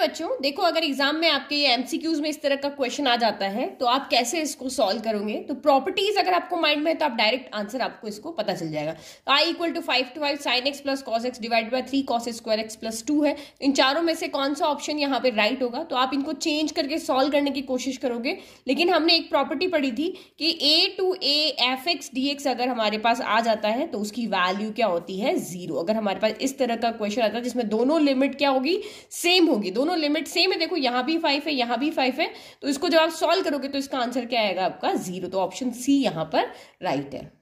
बच्चों देखो अगर एग्जाम में आपके ये एमसीक्यूज में इस तरह का क्वेश्चन आ जाता है तो आप कैसे इसको सॉल्व करोगे तो प्रॉपर्टीज अगर आपको माइंड में है तो आप डायरेक्ट आंसर आपको इसको पता चल जाएगा तो I equal to five to five sine x plus cos x divide by three cos square x plus two है इन चारों में से कौन सा ऑप्शन यहाँ पे राइट होगा तो आप इनको चेंज करके सॉल्व करने की कोशिश करोगे लेकिन हमने एक प्रॉपर्टी पढ़ी थी कि a to a f x d x अगर हमारे पास आ जाता है तो उसकी वैल्यू क्या होती है जीरो अगर हमारे पास इस तरह का क्वेश्चन आता है जिसमें दोनों लिमिट क्या होगी सेम होगी दोनों दोनों लिमिट सेम है देखो यहां भी फाइव है यहां भी फाइव है तो इसको जब आप सॉल्व करोगे तो इसका आंसर क्या आएगा आपका जीरो तो ऑप्शन सी यहां पर राइट है